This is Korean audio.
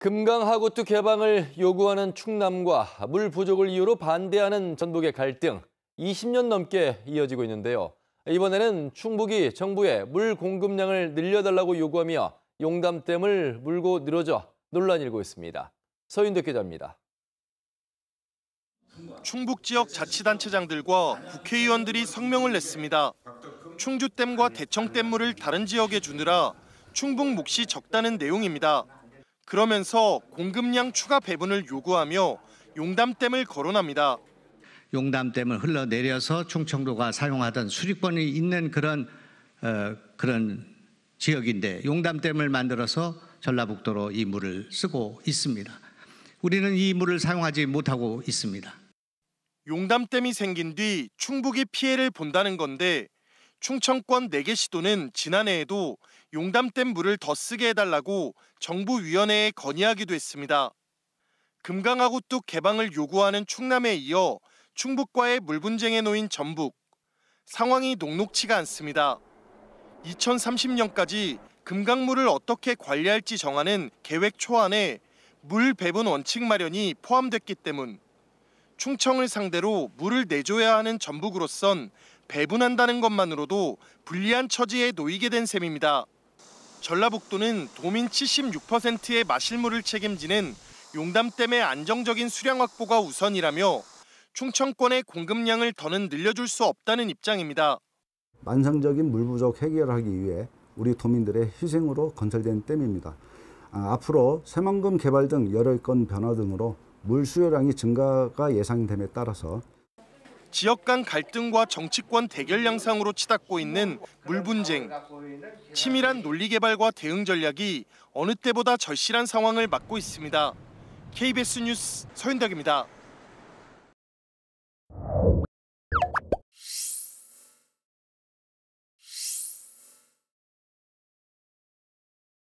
금강하구투 개방을 요구하는 충남과 물 부족을 이유로 반대하는 전북의 갈등 20년 넘게 이어지고 있는데요. 이번에는 충북이 정부에 물 공급량을 늘려달라고 요구하며 용담댐을 물고 늘어져 논란이 일고 있습니다. 서윤덕 기자입니다. 충북 지역 자치단체장들과 국회의원들이 성명을 냈습니다. 충주댐과 대청댐물을 다른 지역에 주느라 충북 몫이 적다는 내용입니다. 그러면서 공급량 추가 배분을 요구하며 용담댐을 거론합니다. 용담댐을 흘러내려서 충청도가 사용하던 수직권이 있는 그런 어, 그런 지역인데 용담댐을 만들어서 전라북도로 이 물을 쓰고 있습니다. 우리는 이 물을 사용하지 못하고 있습니다. 용담댐이 생긴 뒤 충북이 피해를 본다는 건데 충청권 4개 시도는 지난해에도 용담댐 물을 더 쓰게 해달라고 정부위원회에 건의하기도 했습니다. 금강하구뚝 개방을 요구하는 충남에 이어 충북과의 물 분쟁에 놓인 전북. 상황이 녹록치가 않습니다. 2030년까지 금강물을 어떻게 관리할지 정하는 계획 초안에 물 배분 원칙 마련이 포함됐기 때문 충청을 상대로 물을 내줘야 하는 전북으로선 배분한다는 것만으로도 불리한 처지에 놓이게 된 셈입니다. 전라북도는 도민 76%의 마실물을 책임지는 용담댐의 안정적인 수량 확보가 우선이라며 충청권의 공급량을 더는 늘려줄 수 없다는 입장입니다. 만성적인 물 부족 해결하기 위해 우리 도민들의 희생으로 건설된 댐입니다. 아, 앞으로 새만금 개발 등 여러 건 변화 등으로 물 수요량이 증가가 예상됨에 따라서 지역 간 갈등과 정치권 대결 양상으로 치닫고 있는 물 분쟁. 치밀한 논리 개발과 대응 전략이 어느 때보다 절실한 상황을 맞고 있습니다. KBS 뉴스 서윤덕입니다.